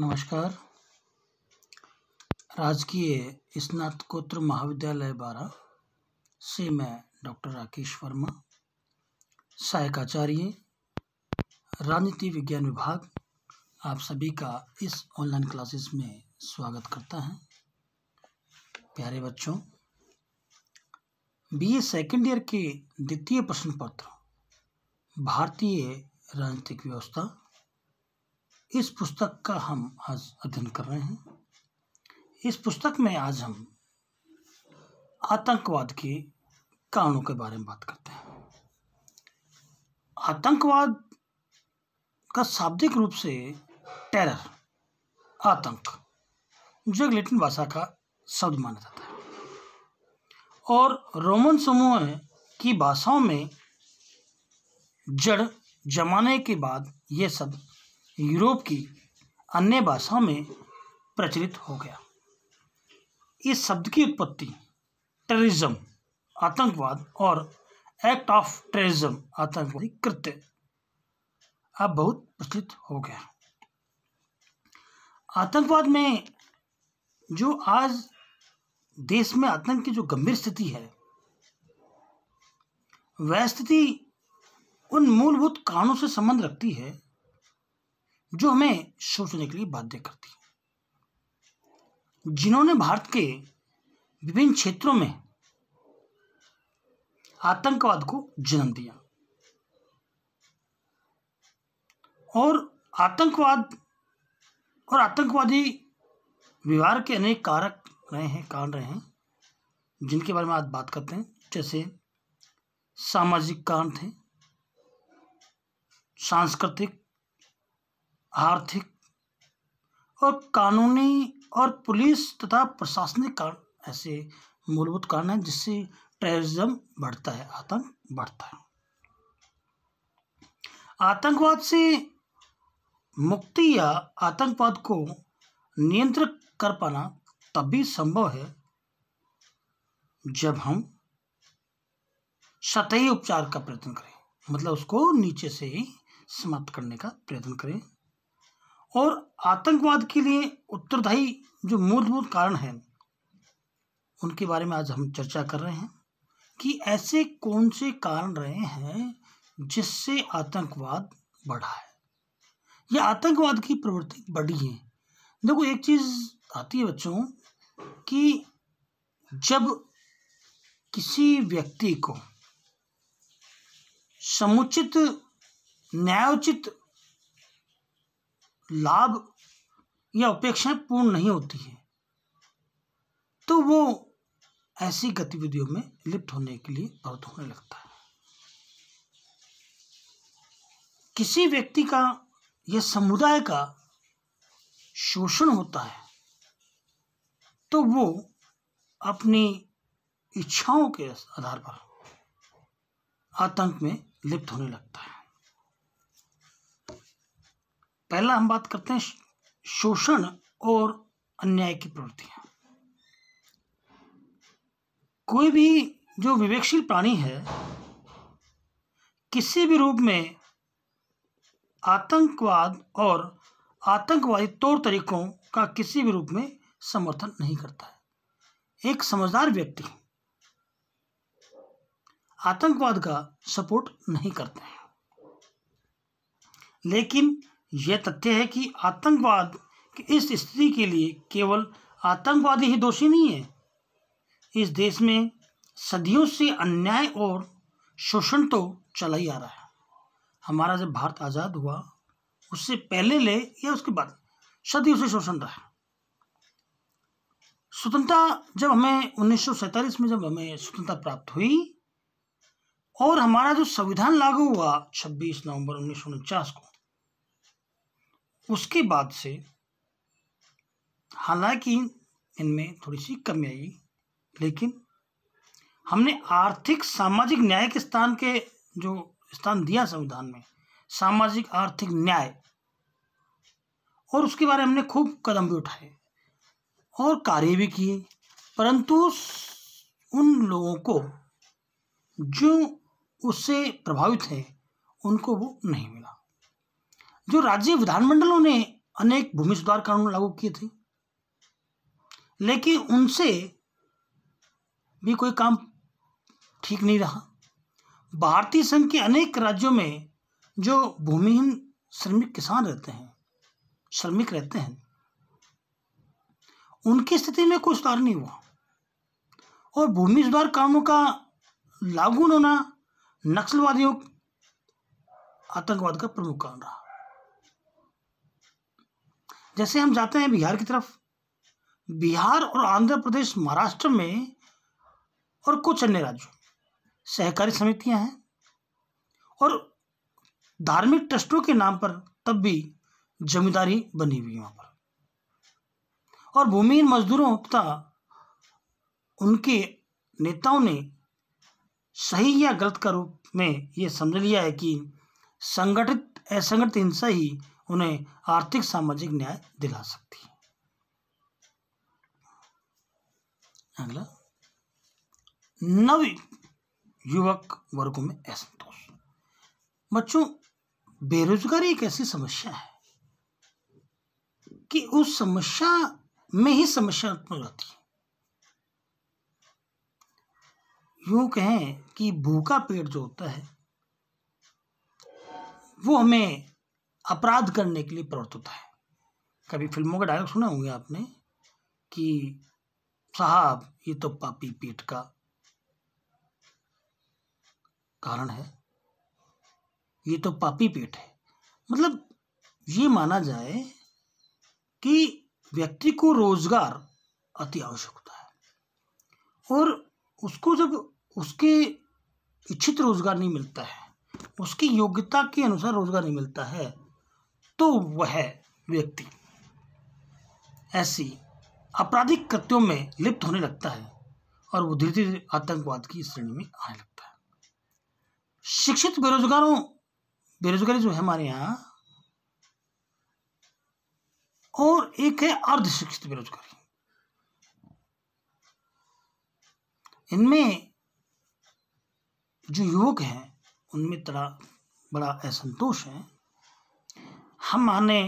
नमस्कार राजकीय स्नातकोत्तर महाविद्यालय बारह से मैं डॉक्टर राकेश वर्मा सहायक आचार्य राजनीति विज्ञान विभाग आप सभी का इस ऑनलाइन क्लासेस में स्वागत करता है प्यारे बच्चों बीए सेकेंड ईयर के द्वितीय प्रश्न पत्र भारतीय राजनीतिक व्यवस्था इस पुस्तक का हम आज अध्ययन कर रहे हैं इस पुस्तक में आज हम आतंकवाद के कारणों के बारे में बात करते हैं आतंकवाद का शाब्दिक रूप से टेरर आतंक जो एक लेटिन भाषा का शब्द माना जाता है और रोमन समूह की भाषाओं में जड़ जमाने के बाद यह शब्द यूरोप की अन्य भाषाओं में प्रचलित हो गया इस शब्द की उत्पत्ति टेररिज्म आतंकवाद और एक्ट ऑफ टेररिज्म आतंकवादी कृत्य अब बहुत प्रचलित हो गया आतंकवाद में जो आज देश में आतंक की जो गंभीर स्थिति है वह स्थिति उन मूलभूत कारणों से संबंध रखती है जो हमें सोचने के लिए बाध्य करती है जिन्होंने भारत के विभिन्न क्षेत्रों में आतंकवाद को जन्म दिया और आतंकवाद और आतंकवादी व्यवहार के अनेक कारक रहे हैं कारण रहे हैं जिनके बारे में आज बात करते हैं जैसे सामाजिक कारण थे सांस्कृतिक आर्थिक और कानूनी और पुलिस तथा प्रशासनिक कारण ऐसे मूलभूत कारण हैं जिससे टेररिज्म बढ़ता है आतंक बढ़ता है आतंकवाद से मुक्ति या आतंकवाद को नियंत्रित कर पाना तभी संभव है जब हम सतही उपचार का प्रयत्न करें मतलब उसको नीचे से ही समाप्त करने का प्रयत्न करें और आतंकवाद के लिए उत्तरदायी जो मूलभूत कारण हैं उनके बारे में आज हम चर्चा कर रहे हैं कि ऐसे कौन से कारण रहे हैं जिससे आतंकवाद बढ़ा है या आतंकवाद की प्रवृत्ति बढ़ी है देखो एक चीज़ आती है बच्चों कि जब किसी व्यक्ति को समुचित न्यायोचित लाभ या अपेक्षाएं पूर्ण नहीं होती हैं तो वो ऐसी गतिविधियों में लिप्त होने के लिए प्रवृत्त होने लगता है किसी व्यक्ति का या समुदाय का शोषण होता है तो वो अपनी इच्छाओं के आधार पर आतंक में लिप्त होने लगता है पहला हम बात करते हैं शोषण और अन्याय की प्रवृत्तियां कोई भी जो विवेकशील प्राणी है किसी भी रूप में आतंकवाद और आतंकवादी तौर तरीकों का किसी भी रूप में समर्थन नहीं करता है एक समझदार व्यक्ति आतंकवाद का सपोर्ट नहीं करते हैं लेकिन यह तथ्य है कि आतंकवाद की इस स्थिति के लिए केवल आतंकवादी ही दोषी नहीं है इस देश में सदियों से अन्याय और शोषण तो चला ही आ रहा है हमारा जब भारत आज़ाद हुआ उससे पहले ले या उसके बाद सदियों से शोषण रहा स्वतंत्रता जब हमें उन्नीस में जब हमें स्वतंत्रता प्राप्त हुई और हमारा जो संविधान लागू हुआ 26 नवंबर उन्नीस को उसके बाद से हालांकि इनमें थोड़ी सी कमी आई लेकिन हमने आर्थिक सामाजिक न्याय के स्थान के जो स्थान दिया संविधान में सामाजिक आर्थिक न्याय और उसके बारे में हमने खूब कदम भी उठाए और कार्य भी किए परंतु उन लोगों को जो उससे प्रभावित हैं उनको वो नहीं मिला जो राज्य विधानमंडलों ने अनेक भूमि सुधार कानून लागू किए थे लेकिन उनसे भी कोई काम ठीक नहीं रहा भारतीय संघ के अनेक राज्यों में जो भूमिहीन श्रमिक किसान रहते हैं श्रमिक रहते हैं उनकी स्थिति में कोई सुधार नहीं हुआ और भूमि सुधार कानूनों का लागू होना नक्सलवादियों आतंकवाद का प्रमुख कारण रहा जैसे हम जाते हैं बिहार की तरफ बिहार और आंध्र प्रदेश महाराष्ट्र में और कुछ अन्य राज्यों सहकारी समितियां हैं और धार्मिक ट्रस्टों के नाम पर तब भी जमींदारी बनी हुई वहां पर और भूमिहीन मजदूरों तथा उनके नेताओं ने सही या गलत का रूप में यह समझ लिया है कि संगठित असंगठित हिंसा ही उन्हें आर्थिक सामाजिक न्याय दिला सकती है अगला नव युवक वर्गों में असंतोष बच्चों बेरोजगारी एक ऐसी समस्या है कि उस समस्या में ही समस्या उत्पन्न रहती है यूं कहें कि भूखा पेट जो होता है वो हमें अपराध करने के लिए प्रवृत्त होता है कभी फिल्मों का डायलॉग सुना होंगे आपने कि साहब ये तो पापी पेट का कारण है ये तो पापी पेट है मतलब ये माना जाए कि व्यक्ति को रोजगार अति आवश्यक होता है और उसको जब उसके इच्छित रोजगार नहीं मिलता है उसकी योग्यता के अनुसार रोजगार नहीं मिलता है तो वह व्यक्ति ऐसी आपराधिक कृत्यों में लिप्त होने लगता है और वो धीरे धीरे आतंकवाद की श्रेणी में आने लगता है शिक्षित बेरोजगारों बेरोजगारी जो है हमारे यहाँ और एक है अर्ध शिक्षित बेरोजगारी इनमें जो युवक हैं उनमें तरह बड़ा असंतोष है हम माने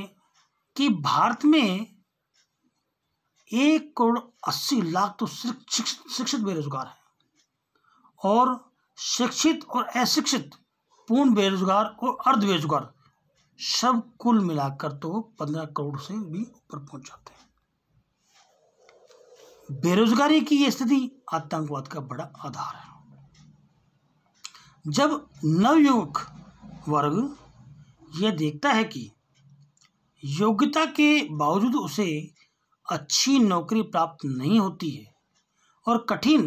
कि भारत में एक करोड़ अस्सी लाख तो शिक्षित बेरोजगार हैं और शिक्षित और अशिक्षित पूर्ण बेरोजगार और अर्ध बेरोजगार सब कुल मिलाकर तो पंद्रह करोड़ से भी ऊपर पहुंच जाते हैं बेरोजगारी की यह स्थिति आतंकवाद का बड़ा आधार है जब नवयुवक वर्ग यह देखता है कि योग्यता के बावजूद उसे अच्छी नौकरी प्राप्त नहीं होती है और कठिन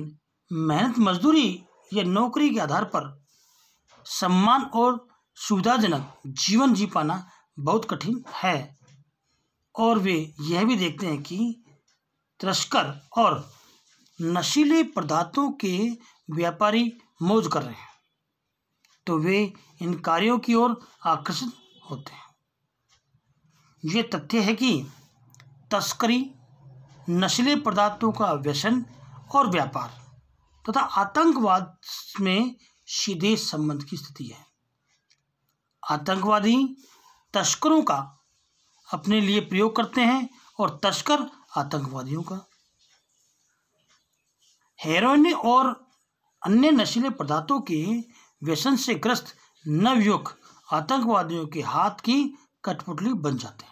मेहनत मजदूरी या नौकरी के आधार पर सम्मान और सुविधाजनक जीवन जी पाना बहुत कठिन है और वे यह भी देखते हैं कि तस्कर और नशीले पदार्थों के व्यापारी मौज कर रहे हैं तो वे इन कार्यों की ओर आकर्षित होते हैं ये तथ्य है कि तस्करी नशीले पदार्थों का व्यसन और व्यापार तथा आतंकवाद में सीधे संबंध की स्थिति है आतंकवादी तस्करों का अपने लिए प्रयोग करते हैं और तस्कर आतंकवादियों का हेरोइन और अन्य नशीले पदार्थों के व्यसन से ग्रस्त नवयुवक आतंकवादियों के हाथ की कठपुतली बन जाते हैं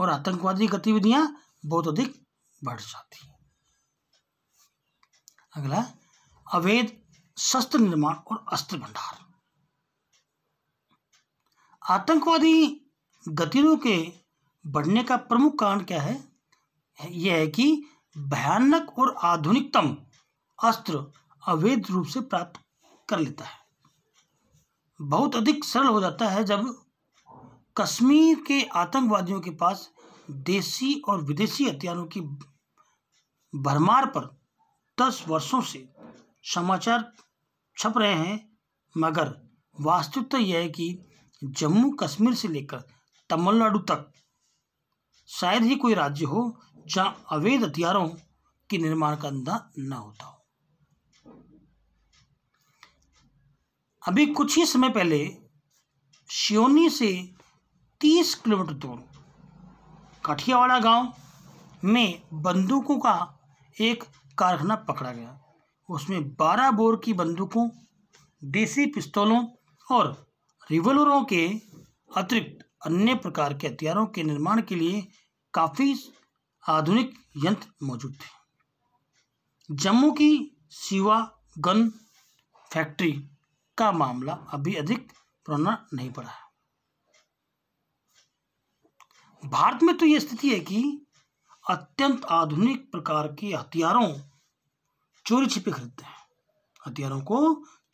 और आतंकवादी गतिविधियां बहुत अधिक बढ़ जाती हैं अगला अवैध शस्त्र निर्माण और अस्त्र भंडार आतंकवादी गतिविधियों के बढ़ने का प्रमुख कारण क्या है यह है कि भयानक और आधुनिकतम अस्त्र अवैध रूप से प्राप्त कर लेता है बहुत अधिक सरल हो जाता है जब कश्मीर के आतंकवादियों के पास देशी और विदेशी हथियारों की भरमार पर दस वर्षों से समाचार छप रहे हैं मगर वास्तविकता यह है कि जम्मू कश्मीर से लेकर तमिलनाडु तक शायद ही कोई राज्य हो जहां अवैध हथियारों के निर्माण का धंधा न होता हो अभी कुछ ही समय पहले शिवनी से तीस किलोमीटर दूर कठियावाड़ा गांव में बंदूकों का एक कारखाना पकड़ा गया उसमें बारह बोर की बंदूकों देसी पिस्तौलों और रिवॉल्वरों के अतिरिक्त अन्य प्रकार के हथियारों के निर्माण के लिए काफ़ी आधुनिक यंत्र मौजूद थे जम्मू की सिवा गन फैक्ट्री का मामला अभी अधिक पुराना नहीं पड़ा है भारत में तो ये स्थिति है कि अत्यंत आधुनिक प्रकार के हथियारों चोरी छिपे खरीदते हैं हथियारों को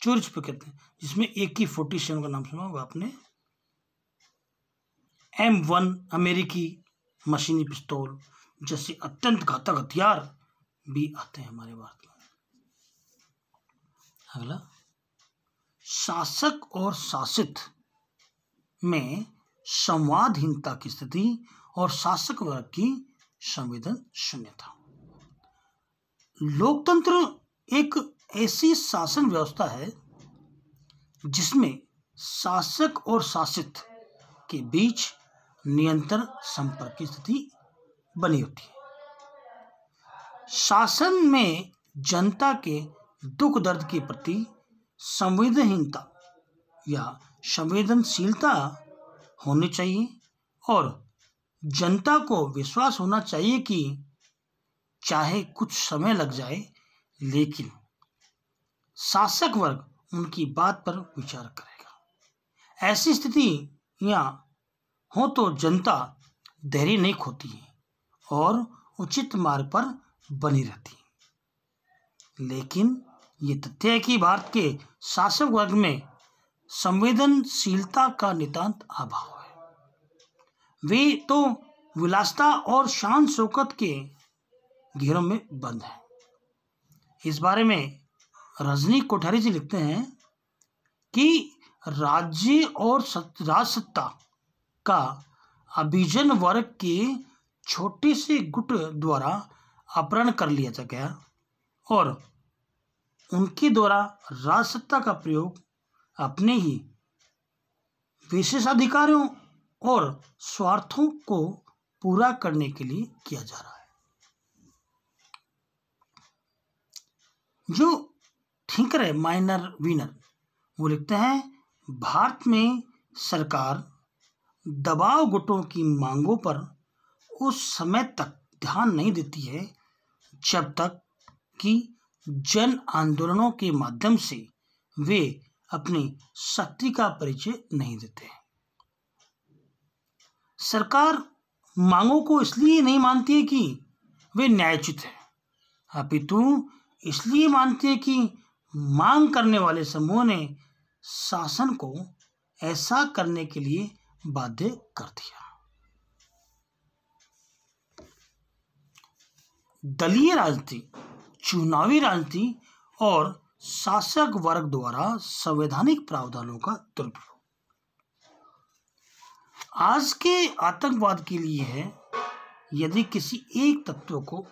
चोरी छिपे खरीदते हैं जिसमें ए की फोर्टी सेवन का नाम सुना होगा आपने एम वन अमेरिकी मशीनी पिस्तौल जैसे अत्यंत घातक हथियार भी आते हैं हमारे भारत में अगला शासक और शासित में संवादहीनता की स्थिति और शासक वर्ग की संवेदन शून्यता लोकतंत्र एक ऐसी शासन व्यवस्था है जिसमें शासक और शासित के बीच नियंत्रण संपर्क की स्थिति बनी होती है शासन में जनता के दुख दर्द के प्रति संवेदनहीनता या संवेदनशीलता होने चाहिए और जनता को विश्वास होना चाहिए कि चाहे कुछ समय लग जाए लेकिन शासक वर्ग उनकी बात पर विचार करेगा ऐसी स्थिति या हो तो जनता धैर्य नहीं खोती है और उचित मार्ग पर बनी रहती है लेकिन ये तथ्य है कि भारत के शासक वर्ग में संवेदनशीलता का नितांत अभाव वे तो विलासता और शान शौकत के घेरों में बंद हैं इस बारे में रजनी कोठारी जी लिखते हैं कि राज्य और राजसत्ता का अभिजन वर्ग के छोटे से गुट द्वारा अपहरण कर लिया जा गया और उनके द्वारा राजसत्ता का प्रयोग अपने ही विशेषाधिकारों और स्वार्थों को पूरा करने के लिए किया जा रहा है जो ठिंकर है माइनर विनर वो लिखते हैं भारत में सरकार दबाव गुटों की मांगों पर उस समय तक ध्यान नहीं देती है जब तक कि जन आंदोलनों के माध्यम से वे अपनी शक्ति का परिचय नहीं देते हैं सरकार मांगों को इसलिए नहीं मानती है कि वे न्यायचित है अपितु इसलिए मानती है कि मांग करने वाले समूह ने शासन को ऐसा करने के लिए बाध्य कर दिया दलीय राजनीति चुनावी राजनीति और शासक वर्ग द्वारा संवैधानिक प्रावधानों का दुरुपयोग आज के आतंकवाद के लिए है यदि किसी एक तत्व को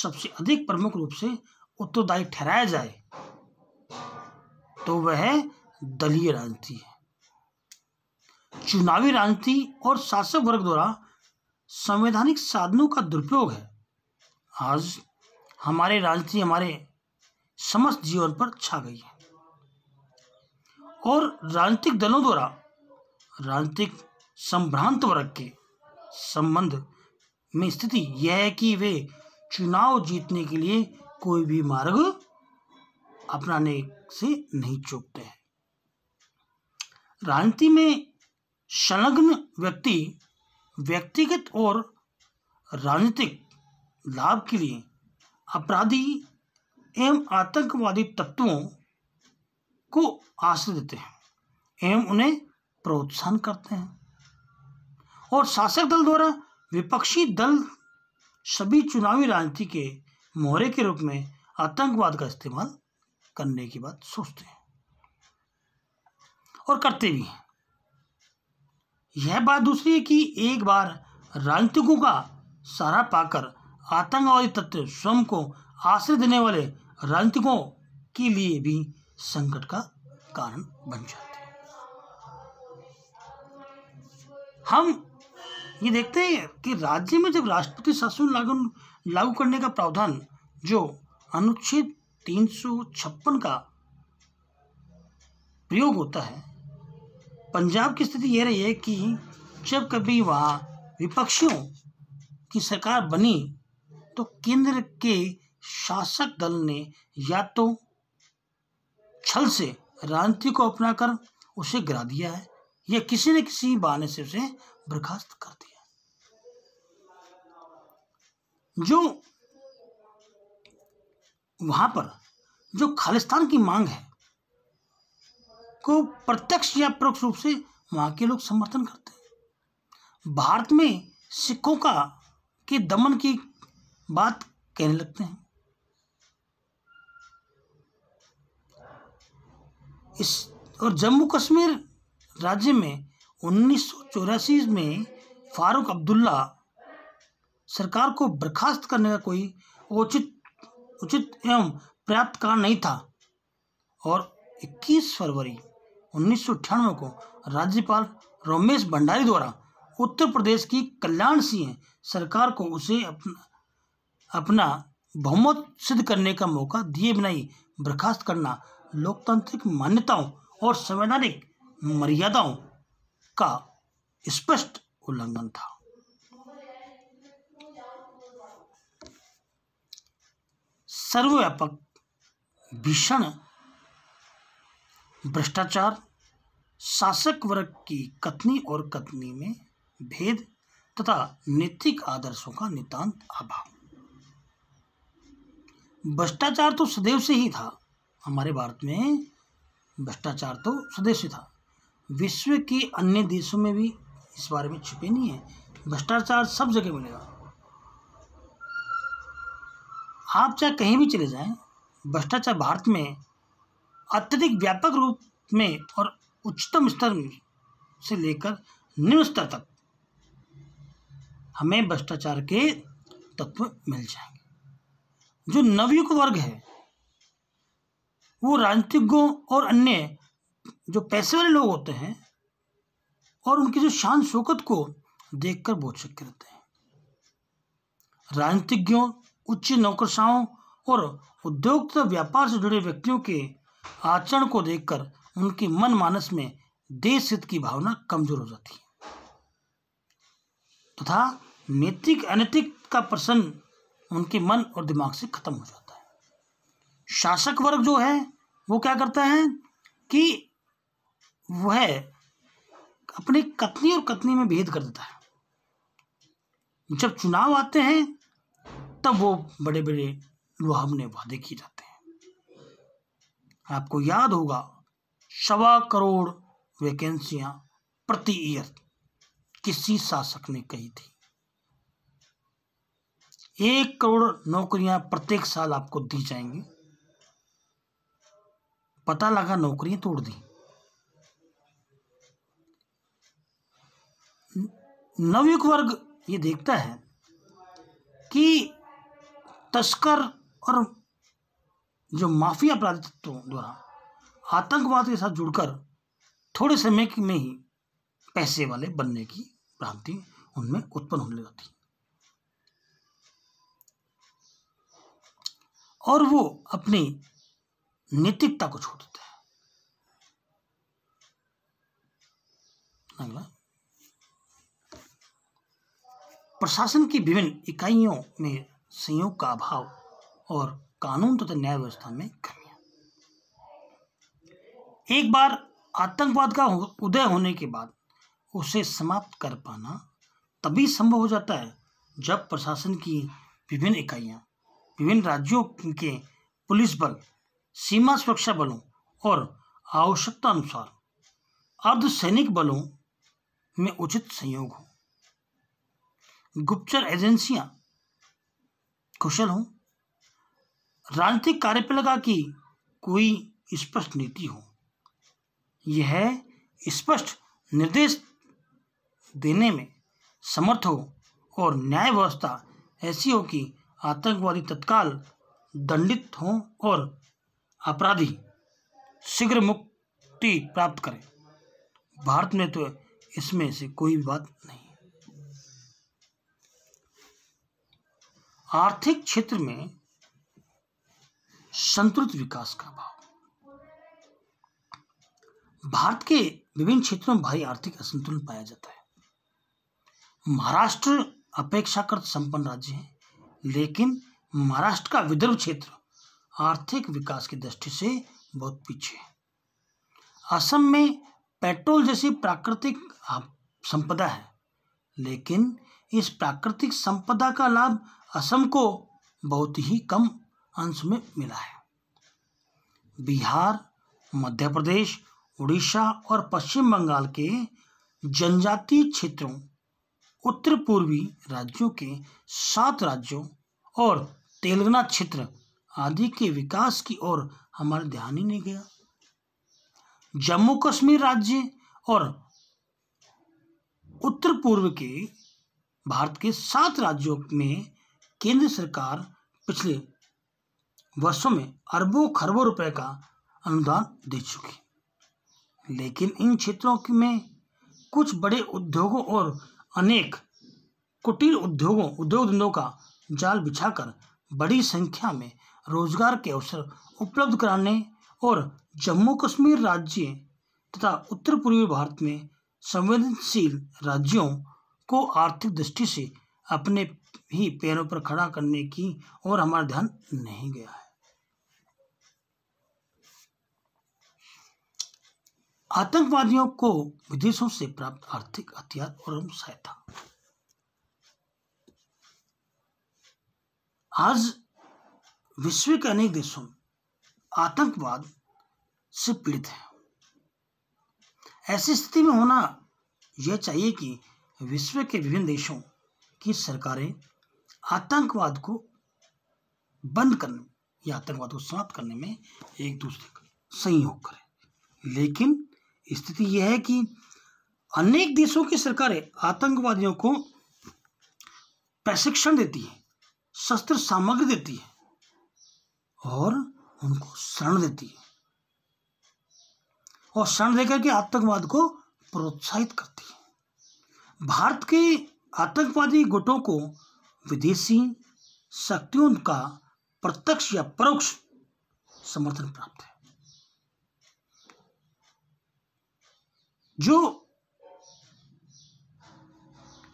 सबसे अधिक प्रमुख रूप से उत्तरदायी ठहराया जाए तो वह दलीय राजनीति है चुनावी राजनीति और शासक वर्ग द्वारा संवैधानिक साधनों का दुरुपयोग है आज हमारे राजनीति हमारे समस्त जीवन पर छा गई है और राजनीतिक दलों द्वारा राजनीतिक संभ्रांत वर्ग के संबंध में स्थिति यह है कि वे चुनाव जीतने के लिए कोई भी मार्ग अपनाने से नहीं चूकते हैं राजनीति में संलग्न व्यक्ति व्यक्तिगत और राजनीतिक लाभ के लिए अपराधी एवं आतंकवादी तत्वों को आश्रय देते हैं एवं उन्हें प्रोत्साहन करते हैं और शासक दल द्वारा विपक्षी दल सभी चुनावी राजनीति के मोहरे के रूप में आतंकवाद का इस्तेमाल करने की बात सोचते हैं और करते भी हैं यह बात दूसरी है कि एक बार राजनीतिकों का सहारा पाकर आतंकवादी तत्व स्वयं को आश्रय देने वाले राजनीतिकों के लिए भी संकट का कारण बन जाते हैं हम ये देखते हैं कि राज्य में जब राष्ट्रपति शासन लागू लागू करने का प्रावधान जो अनुच्छेद तीन का प्रयोग होता है पंजाब की स्थिति यह रही है कि जब कभी वहाँ विपक्षियों की सरकार बनी तो केंद्र के शासक दल ने या तो छल से राजनीति को अपनाकर उसे गिरा दिया है या किसी न किसी बहाने से उसे बर्खास्त कर दिया जो वहां पर जो खालिस्तान की मांग है को प्रत्यक्ष या परोक्ष रूप से वहां के लोग समर्थन करते हैं भारत में सिखों का के दमन की बात कहने लगते हैं इस और जम्मू कश्मीर राज्य में उन्नीस में फारूक अब्दुल्ला सरकार को बर्खास्त करने का कोई उचित उचित एवं पर्याप्त कारण नहीं था और 21 फरवरी उन्नीस को राज्यपाल रोमेश भंडारी द्वारा उत्तर प्रदेश की कल्याण सिंह सरकार को उसे अपना अपना बहुमत सिद्ध करने का मौका दिए बिना ही बर्खास्त करना लोकतांत्रिक मान्यताओं और संवैधानिक मर्यादाओं का स्पष्ट उल्लंघन था सर्वव्यापक भीषण भ्रष्टाचार शासक वर्ग की कथनी और कथनी में भेद तथा नैतिक आदर्शों का नितांत अभाव भ्रष्टाचार तो सदैव से ही था हमारे भारत में भ्रष्टाचार तो सदैव से था विश्व के अन्य देशों में भी इस बारे में छिपे नहीं है भ्रष्टाचार सब जगह मिलेगा आप चाहे कहीं भी चले जाएं भ्रष्टाचार भारत में अत्यधिक व्यापक रूप में और उच्चतम स्तर से लेकर निम्न स्तर तक हमें भ्रष्टाचार के तत्व मिल जाएंगे जो नवयुग वर्ग है वो राजनीतिज्ञों और अन्य जो पैसे वाले लोग होते हैं और उनकी जो शान शोकत को देखकर बहुत शक्य रहते हैं राजनीतिज्ञों उच्च नौकरशाओं और उद्योग तथा व्यापार से जुड़े व्यक्तियों के आचरण को देखकर उनके मन मानस में देश हित की भावना कमजोर हो जाती है तथा तो नैतिक अनैतिक का प्रसन्न उनके मन और दिमाग से खत्म हो जाता है शासक वर्ग जो है वो क्या करता है कि वह अपने कथनी और कथनी में भेद कर देता है जब चुनाव आते हैं तब वो बड़े बड़े लुहावने वादे किए जाते हैं आपको याद होगा सवा करोड़ वैकेंसियां प्रति ईयर किसी शासक ने कही थी एक करोड़ नौकरियां प्रत्येक साल आपको दी जाएंगी पता लगा नौकरियां तोड़ दी नवयुक्त वर्ग ये देखता है कि तस्कर और जो माफिया अपराधी तत्वों द्वारा आतंकवाद के साथ जुड़कर थोड़े समय में ही पैसे वाले बनने की भ्रांति उनमें उत्पन्न होने लगती और वो अपनी नैतिकता को छोड़ देते हैं प्रशासन की विभिन्न इकाइयों में संयोग का अभाव और कानून तथा तो न्याय व्यवस्था में कमियां एक बार आतंकवाद का उदय होने के बाद उसे समाप्त कर पाना तभी संभव हो जाता है जब प्रशासन की विभिन्न इकाइयां, विभिन्न राज्यों के पुलिस बल सीमा सुरक्षा बलों और आवश्यकता अनुसार अर्धसैनिक बलों में उचित संयोग हो गुप्तचर एजेंसियां कुशल हो राजनीतिक कार्यपालिका की कोई स्पष्ट नीति हो यह स्पष्ट निर्देश देने में समर्थ हो और न्याय व्यवस्था ऐसी हो कि आतंकवादी तत्काल दंडित हों और अपराधी शीघ्र मुक्ति प्राप्त करें भारत में तो इसमें से कोई बात नहीं आर्थिक क्षेत्र में संतुलित विकास का अभाव भारत के विभिन्न क्षेत्रों में भारी आर्थिक असंतुलन पाया जाता है महाराष्ट्र अपेक्षाकृत संपन्न राज्य है लेकिन महाराष्ट्र का विदर्भ क्षेत्र आर्थिक विकास की दृष्टि से बहुत पीछे है असम में पेट्रोल जैसी प्राकृतिक संपदा है लेकिन इस प्राकृतिक संपदा का लाभ असम को बहुत ही कम अंश में मिला है बिहार मध्य प्रदेश उड़ीसा और पश्चिम बंगाल के जनजातीय क्षेत्रों उत्तर पूर्वी राज्यों के सात राज्यों और तेलंगाना क्षेत्र आदि के विकास की ओर हमारा ध्यान ही नहीं गया जम्मू कश्मीर राज्य और उत्तर पूर्व के भारत के सात राज्यों में केंद्र सरकार पिछले वर्षों में अरबों खरबों रुपए का अनुदान दे चुकी लेकिन इन क्षेत्रों में कुछ बड़े उद्योगों और अनेक कुटीर उद्योगों उद्योग धंधों का जाल बिछाकर बड़ी संख्या में रोजगार के अवसर उपलब्ध कराने और जम्मू कश्मीर राज्य तथा उत्तर पूर्वी भारत में संवेदनशील राज्यों को आर्थिक दृष्टि से अपने ही पैरों पर खड़ा करने की ओर हमारा ध्यान नहीं गया है आतंकवादियों को विदेशों से प्राप्त आर्थिक हथियार और सहायता आज विश्व के अनेक देशों में आतंकवाद से पीड़ित है ऐसी स्थिति में होना यह चाहिए कि विश्व के विभिन्न देशों कि सरकारें आतंकवाद को बंद करने या आतंकवाद को समाप्त करने में एक दूसरे का सहयोग करें लेकिन स्थिति यह है कि अनेक देशों की सरकारें आतंकवादियों को प्रशिक्षण देती हैं शस्त्र सामग्री देती है और उनको शरण देती है और शरण देकर के आतंकवाद को प्रोत्साहित करती है भारत के आतंकवादी गुटों को विदेशी शक्तियों का प्रत्यक्ष या परोक्ष समर्थन प्राप्त है जो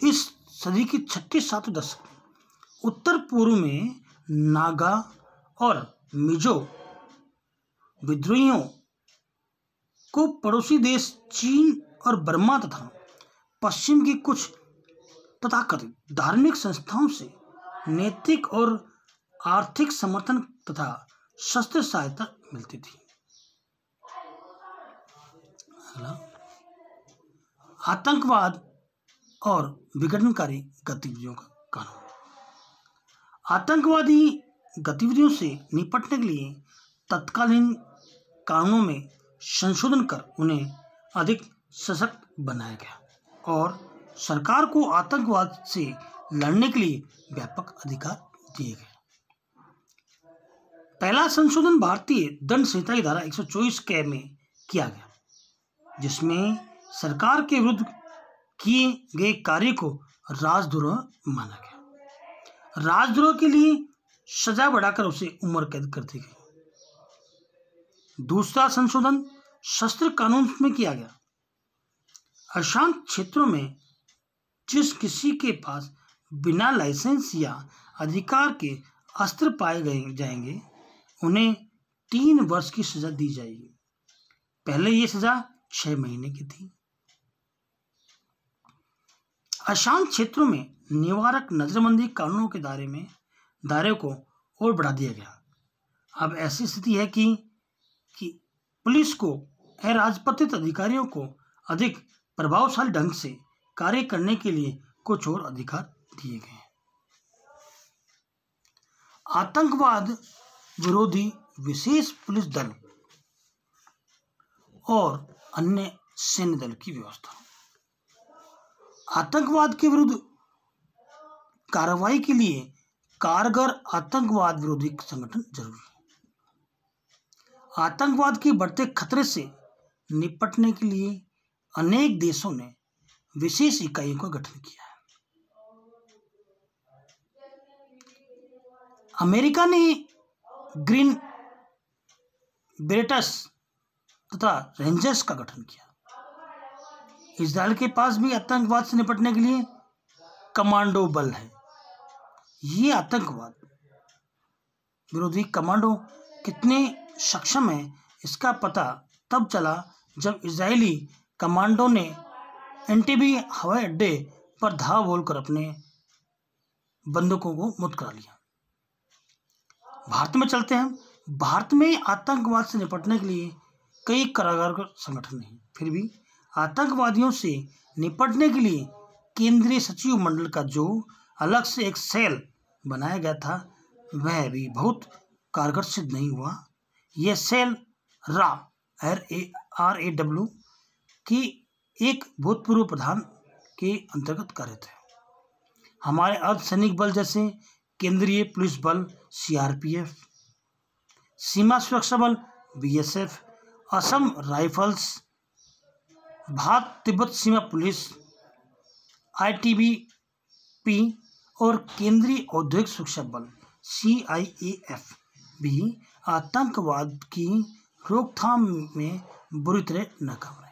इस सदी की छठे सातवें दशक उत्तर पूर्व में नागा और मिजो विद्रोहियों को पड़ोसी देश चीन और बर्मा तथा पश्चिम की कुछ तथाकथित धार्मिक संस्थाओं से नैतिक और आर्थिक समर्थन तथा शस्त्र सहायता मिलती थी आतंकवाद और विघटनकारी गतिविधियों का कानून आतंकवादी गतिविधियों से निपटने के लिए तत्कालीन कानूनों में संशोधन कर उन्हें अधिक सशक्त बनाया गया और सरकार को आतंकवाद से लड़ने के लिए व्यापक अधिकार दिए गए पहला संशोधन भारतीय दंड संहिता की धारा 124 के में किया गया जिसमें सरकार के विरुद्ध किए गए कार्य को राजद्रोह माना गया राजद्रोह के लिए सजा बढ़ाकर उसे उम्र कैद कर दी गई दूसरा संशोधन शस्त्र कानून में किया गया अशांत क्षेत्रों में जिस किसी के पास बिना लाइसेंस या अधिकार के अस्त्र पाए गए जाएंगे उन्हें तीन वर्ष की सजा दी जाएगी पहले ये सजा छह महीने की थी अशांत क्षेत्रों में निवारक नजरबंदी कानूनों के दायरे में दायरे को और बढ़ा दिया गया अब ऐसी स्थिति है कि कि पुलिस को अराजपत्रित अधिकारियों को अधिक प्रभावशाली ढंग से कार्य करने के लिए कुछ और अधिकार दिए गए आतंकवाद विरोधी विशेष पुलिस दल और अन्य सैन्य दल की व्यवस्था आतंकवाद के विरुद्ध कार्रवाई के लिए कारगर आतंकवाद विरोधी संगठन जरूरी आतंकवाद के बढ़ते खतरे से निपटने के लिए अनेक देशों ने विशेष इकाइयों का गठन किया है अमेरिका ने ग्रीन बेरेटस तथा रेंजर्स का गठन किया इसराइल के पास भी आतंकवाद से निपटने के लिए कमांडो बल है ये आतंकवाद विरोधी कमांडो कितने सक्षम है इसका पता तब चला जब इजरायली कमांडो ने एनटीबी हवाई अड्डे पर धाव बोलकर अपने बंदूकों को मुक्त करा लिया भारत में चलते हैं भारत में आतंकवाद से निपटने के लिए कई कारागार संगठन हैं फिर भी आतंकवादियों से निपटने के लिए केंद्रीय सचिव मंडल का जो अलग से एक सेल बनाया गया था वह भी बहुत कारगर सिद्ध नहीं हुआ यह सेल रा R A R A W की एक भूतपूर्व प्रधान के अंतर्गत कार्य थे हमारे अर्धसैनिक बल जैसे केंद्रीय पुलिस बल सीआरपीएफ सीमा सुरक्षा बल बीएसएफ असम राइफल्स भारत तिब्बत सीमा पुलिस आईटीबीपी और केंद्रीय औद्योगिक सुरक्षा बल सीआईएएफ भी आतंकवाद की रोकथाम में बुरी तरह नाकाम रहे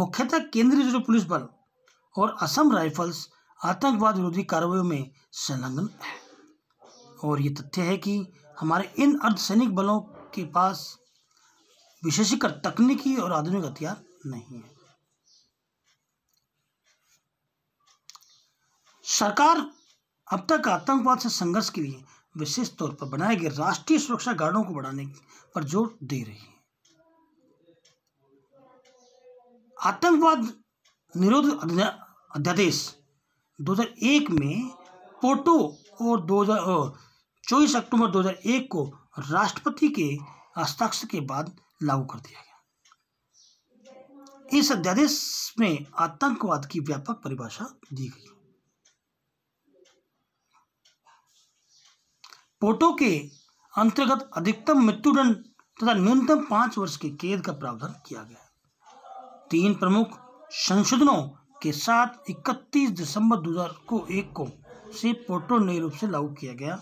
मुख्यतः केंद्रीय रिजर्व पुलिस बल और असम राइफल्स आतंकवाद विरोधी कार्रवाई में संलग्न है और ये तथ्य है कि हमारे इन अर्धसैनिक बलों के पास विशेषकर तकनीकी और आधुनिक हथियार नहीं है सरकार अब तक आतंकवाद से संघर्ष के लिए विशेष तौर पर बनाए गए राष्ट्रीय सुरक्षा गार्डों को बढ़ाने पर जोर दे रही है आतंकवाद निरोध अध्यादेश 2001 में पोटो और दो चौबीस अक्टूबर 2001 को राष्ट्रपति के हस्ताक्षर के बाद लागू कर दिया गया इस अध्यादेश में आतंकवाद की व्यापक परिभाषा दी गई पोटो के अंतर्गत अधिकतम मृत्युदंड तथा न्यूनतम पांच वर्ष के कैद का प्रावधान किया गया तीन प्रमुख संशोधनों के साथ 31 दिसंबर 2001 को से पोर्टो नए रूप से लागू किया गया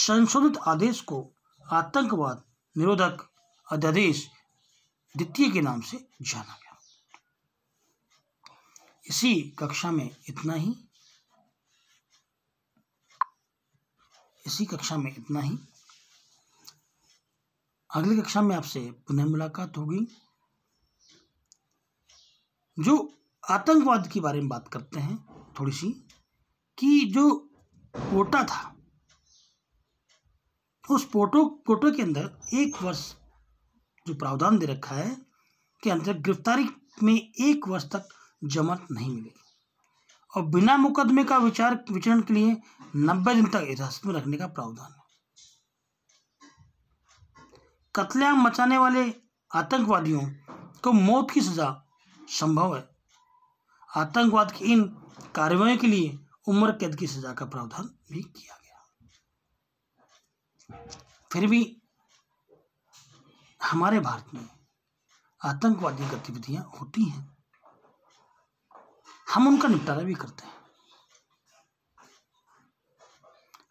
संशोधित आदेश को आतंकवाद निरोधक अध्यादेश द्वितीय के नाम से जाना गया इसी कक्षा में इतना ही इसी कक्षा में इतना ही अगली कक्षा में आपसे पुनः मुलाकात होगी जो आतंकवाद के बारे में बात करते हैं थोड़ी सी कि जो कोटा था उस पोटो कोटो के अंदर एक वर्ष जो प्रावधान दे रखा है के अंदर गिरफ्तारी में एक वर्ष तक जमानत नहीं मिलेगी और बिना मुकदमे का विचार विचरण के लिए नब्बे दिन तक हिरासत में रखने का प्रावधान है कतलेआम मचाने वाले आतंकवादियों को मौत की सजा संभव है आतंकवाद की इन कार्रवाई के लिए उम्र कैद की सजा का प्रावधान भी किया गया फिर भी हमारे भारत में आतंकवादी गतिविधियां होती हैं हम उनका निपटारा भी करते हैं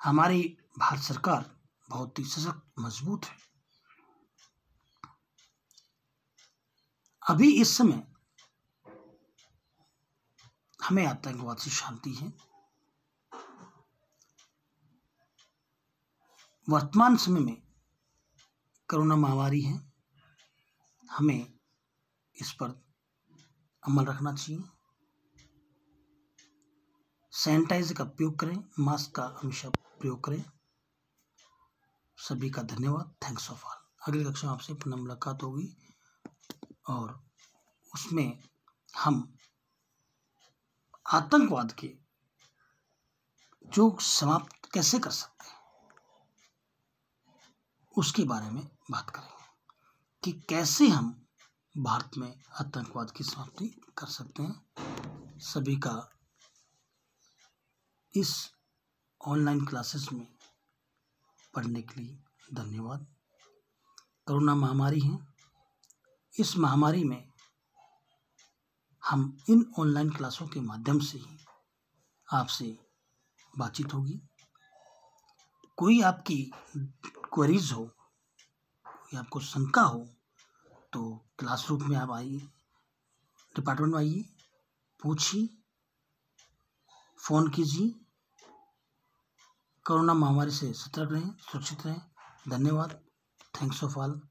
हमारी भारत सरकार बहुत ही सशक्त मजबूत है अभी इस समय हमें आतंकवाद से शांति है वर्तमान समय में कोरोना महामारी है हमें इस पर अमल रखना चाहिए सैनिटाइजर का प्रयोग करें मास्क का हमेशा प्रयोग करें सभी का धन्यवाद थैंक्स ऑफ ऑल अगली कक्षा में आपसे पुनः मुलाकात होगी और उसमें हम आतंकवाद के जो समाप्त कैसे कर सकते हैं उसके बारे में बात करेंगे कि कैसे हम भारत में आतंकवाद की समाप्ति कर सकते हैं सभी का इस ऑनलाइन क्लासेस में पढ़ने के लिए धन्यवाद कोरोना महामारी है इस महामारी में हम इन ऑनलाइन क्लासों के माध्यम से आपसे बातचीत होगी कोई आपकी क्वेरीज हो या आपको शंका हो तो क्लास रूप में आप आइए डिपार्टमेंट में आइए पूछिए फ़ोन कीजिए कोरोना महामारी से सतर्क रहें सुरक्षित रहें धन्यवाद थैंक्स ऑफ ऑल